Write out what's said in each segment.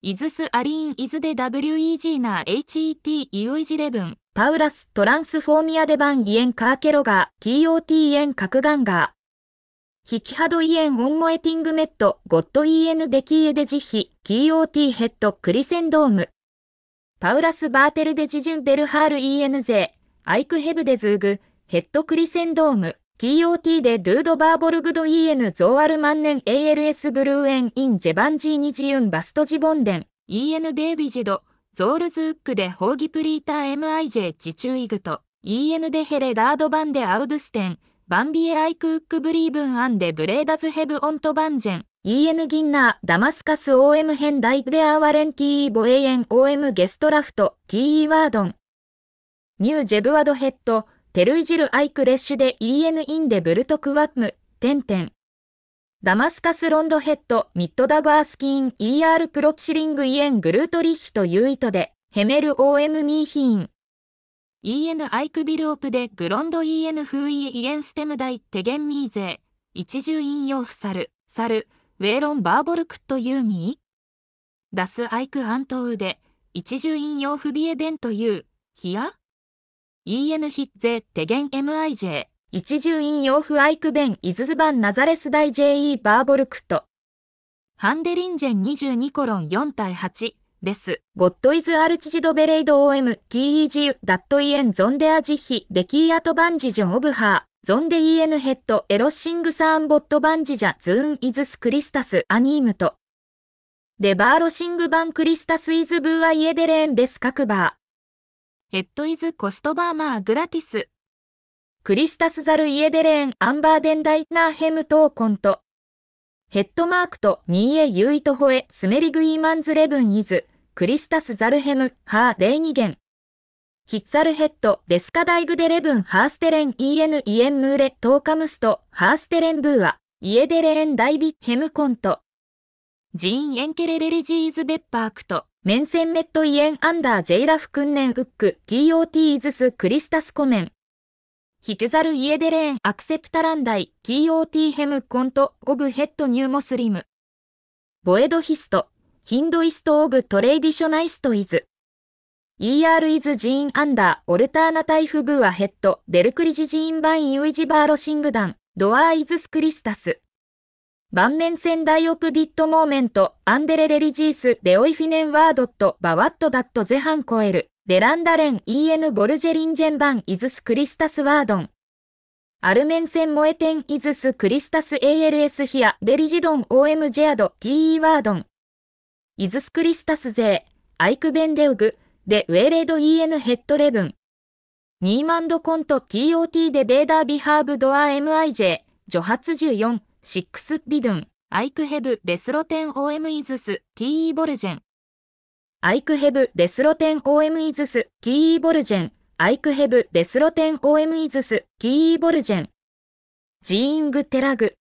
イズスアリーンイズデ WEG な HET イオイジレブン、パウラストランスフォーミアデバンイエンカーケロガー TOT イエンクガンガー。引きハドイエンオンモエティングメットゴッドイエンデキーエデジヒ TOT ヘッドクリセンドーム。パウラスバーテルデジジュンベルハールイエンゼアイクヘブデズーグヘッドクリセンドーム。t o t でドゥードバーボルグド EN ゾーアルマンネン ALS ブルーエンインジェバンジーニジユンバストジボンデン EN ベイビジドゾールズウックでホーギプリーター MIJ チュイグト EN でヘレガードバンデアウドゥステンバンビエアイクウックブリーブンアンデブレーダズヘブオントバンジェン EN ギンナーダマスカス OM 編ダイグレアーワレンティーボエエン OM ゲストラフト TE ワードンニュージェブワドヘッドテルイジルアイクレッシュで EN インデブルトクワッム、テン。ダマスカスロンドヘッド、ミッドダバースキーン、ER プロキシリングイエングルートリッヒとう意図で、ヘメル OM ミーヒーン。EN アイクビルオプでグロンド EN 風イイエンステムダイテゲンミーゼ、一重引用フサル、サル、ウェーロンバーボルクットユーミーダスアイクアントウで、一重引用フビエベントユー、ヒア EN ヒッゼテゲン MIJ。一重陰陽フアイクベンイズズバンナザレス大 JE バーボルクト。ハンデリンジェン22コロン4対8です。ゴッドイズアルチジドベレイド OM キーイジュ、ダットイエンゾンデアジヒデキーアトバンジジョンオブハー。ゾンデイエヌヘッドエロッシングサーンボットバンジジャズーンイズスクリスタスアニームと。デバーロシングバンクリスタスイズブーアイエデレーンベスカクバー。ヘッドイズコストバーマーグラティス。クリスタスザルイエデレーンアンバーデンダイナーヘムトーコント。ヘッドマークとニーエユイトホエスメリグイーマンズレブンイズクリスタスザルヘムハーレイニゲン。ヒッァルヘッドレスカダイグデレブンハーステレンイエヌイエンムーレトーカムストハーステレンブーアイエデレーンダイビヘムコント。ジーン・エンケレレリジーズ・ベッパークと、メンセンメット・イエン・アンダー・ジェイラフ・クンネン・ウック、ギー・オーティーズス・クリスタス・コメン。ヒテザル・イエデレーン・アクセプタランダイ、キー・オーティー・ヘム・コント、オブ・ヘッド・ニュー・モスリム。ボエド・ヒスト、ヒンドイスト・オブ・トレイディショナイスト・イズ。ER イズ・ジーン・アンダー、オルターナタイフ・ブーア・ヘッド、ベルクリジ・ジーン・バイン・ユイジ・バーロ・シングダン、ドアー・イズ・スクリスタス。盤面戦ダイオプディットモーメント、アンデレレリジース、デオイフィネンワードット、バワットダットゼハンコエル、デランダレン、EN ボルジェリンジェンバン、イズスクリスタスワードン。アルメン戦モエテン、イズスクリスタス ALS ヒア、デリジドン、OM ジェアド、TE ワードン。イズスクリスタスゼー、アイクベンデウグ、でウェレード EN ヘッドレブン。ニーマンドコント TOT でベーダービハーブドア MIJ、除発14。ス・ビドゥン、アイクヘブ、デスロテンオーエムイズス、t ー・ボルジェン。アイクヘブ、デスロテンオーエムイズス、t ー・ボルジェン。アイクヘブ、デスロテンオーエムイズス、t ー・ボルジェン。ジーング・テラグ。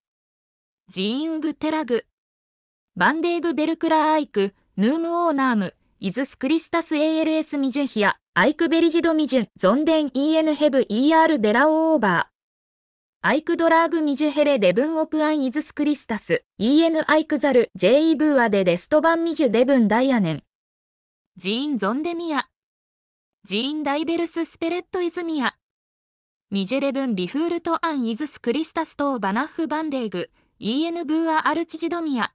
ジーング・テラグ。バンデーブ・ベルクラアイク、ヌーム・オーナーム、イズス・クリスタス・ ALS・ ミジュンヒア、アイク・ベリジド・ミジュン、ゾンデン・ EN・ ヘブ・ ER・ ベラ・オーバー。アイクドラーグミジュヘレデブンオプアンイズスクリスタス、EN アイクザル、JE ブーアデデストバンミジュデブンダイアネン。ジーンゾンデミア。ジーンダイベルススペレットイズミア。ミジュレブンビフールトアンイズスクリスタストーバナッフバンデーグ、EN ブーアアルチジドミア。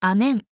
アメン。